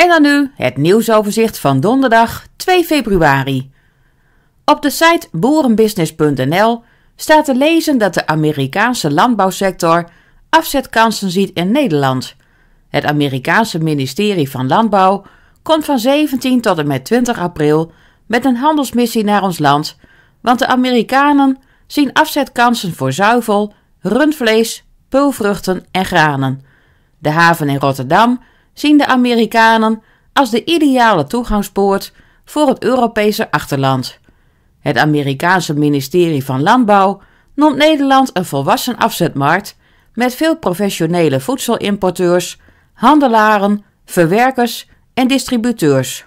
En dan nu het nieuwsoverzicht van donderdag 2 februari. Op de site boerenbusiness.nl staat te lezen dat de Amerikaanse landbouwsector afzetkansen ziet in Nederland. Het Amerikaanse ministerie van Landbouw komt van 17 tot en met 20 april met een handelsmissie naar ons land, want de Amerikanen zien afzetkansen voor zuivel, rundvlees, peulvruchten en granen. De haven in Rotterdam zien de Amerikanen als de ideale toegangspoort voor het Europese achterland. Het Amerikaanse ministerie van Landbouw noemt Nederland een volwassen afzetmarkt met veel professionele voedselimporteurs, handelaren, verwerkers en distributeurs.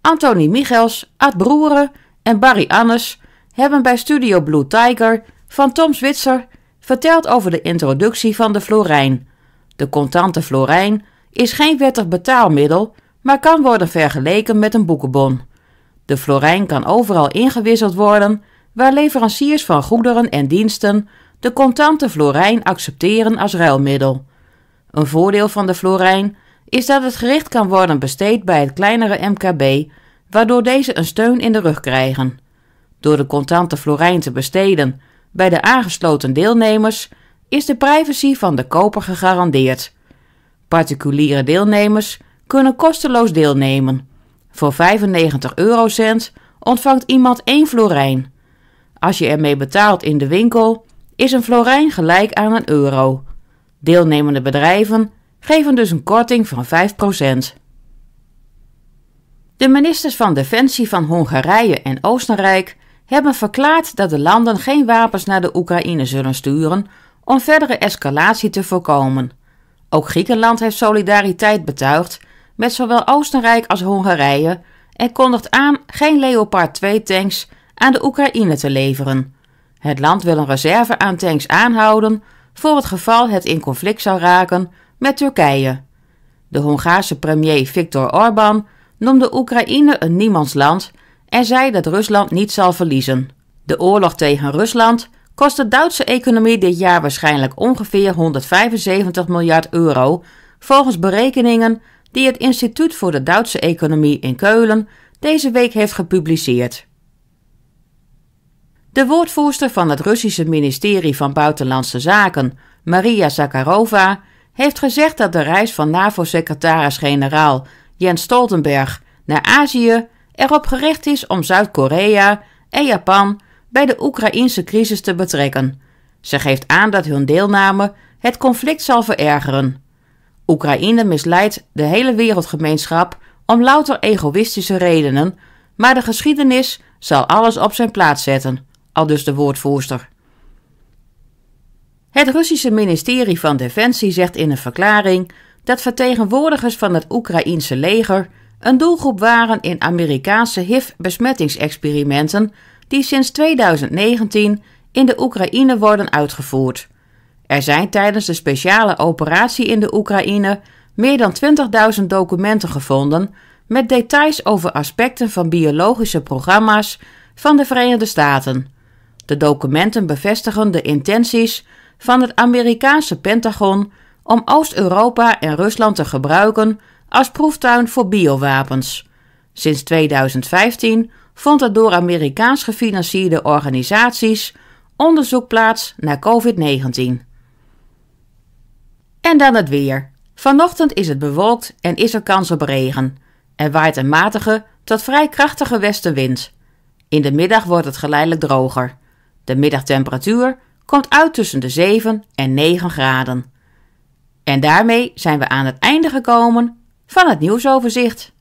Anthony Michels, Ad Broeren en Barry Annes hebben bij Studio Blue Tiger van Tom Switzer verteld over de introductie van de Florijn, de contante florijn is geen wettig betaalmiddel, maar kan worden vergeleken met een boekenbon. De florijn kan overal ingewisseld worden waar leveranciers van goederen en diensten de contante florijn accepteren als ruilmiddel. Een voordeel van de florijn is dat het gericht kan worden besteed bij het kleinere MKB, waardoor deze een steun in de rug krijgen. Door de contante florijn te besteden bij de aangesloten deelnemers is de privacy van de koper gegarandeerd. Particuliere deelnemers kunnen kosteloos deelnemen. Voor 95 eurocent ontvangt iemand één florijn. Als je ermee betaalt in de winkel, is een florijn gelijk aan een euro. Deelnemende bedrijven geven dus een korting van 5%. De ministers van Defensie van Hongarije en Oostenrijk hebben verklaard dat de landen geen wapens naar de Oekraïne zullen sturen om verdere escalatie te voorkomen. Ook Griekenland heeft solidariteit betuigd met zowel Oostenrijk als Hongarije en kondigt aan geen Leopard 2-tanks aan de Oekraïne te leveren. Het land wil een reserve aan tanks aanhouden voor het geval het in conflict zou raken met Turkije. De Hongaarse premier Viktor Orbán noemde Oekraïne een niemandsland en zei dat Rusland niet zal verliezen. De oorlog tegen Rusland kost de Duitse economie dit jaar waarschijnlijk ongeveer 175 miljard euro, volgens berekeningen die het Instituut voor de Duitse Economie in Keulen deze week heeft gepubliceerd. De woordvoerster van het Russische ministerie van Buitenlandse Zaken, Maria Zakharova, heeft gezegd dat de reis van NAVO-secretaris-generaal Jens Stoltenberg naar Azië erop gericht is om Zuid-Korea en Japan bij de Oekraïnse crisis te betrekken. Ze geeft aan dat hun deelname het conflict zal verergeren. Oekraïne misleidt de hele wereldgemeenschap om louter egoïstische redenen, maar de geschiedenis zal alles op zijn plaats zetten, aldus de woordvoerster. Het Russische ministerie van Defensie zegt in een verklaring dat vertegenwoordigers van het Oekraïense leger een doelgroep waren in Amerikaanse HIV-besmettingsexperimenten die sinds 2019 in de Oekraïne worden uitgevoerd. Er zijn tijdens de speciale operatie in de Oekraïne meer dan 20.000 documenten gevonden met details over aspecten van biologische programma's van de Verenigde Staten. De documenten bevestigen de intenties van het Amerikaanse Pentagon om Oost-Europa en Rusland te gebruiken als proeftuin voor biowapens. Sinds 2015 vond er door Amerikaans gefinancierde organisaties onderzoek plaats naar COVID-19. En dan het weer. Vanochtend is het bewolkt en is er kans op regen. Er waait een matige tot vrij krachtige westenwind. In de middag wordt het geleidelijk droger. De middagtemperatuur komt uit tussen de 7 en 9 graden. En daarmee zijn we aan het einde gekomen van het nieuwsoverzicht.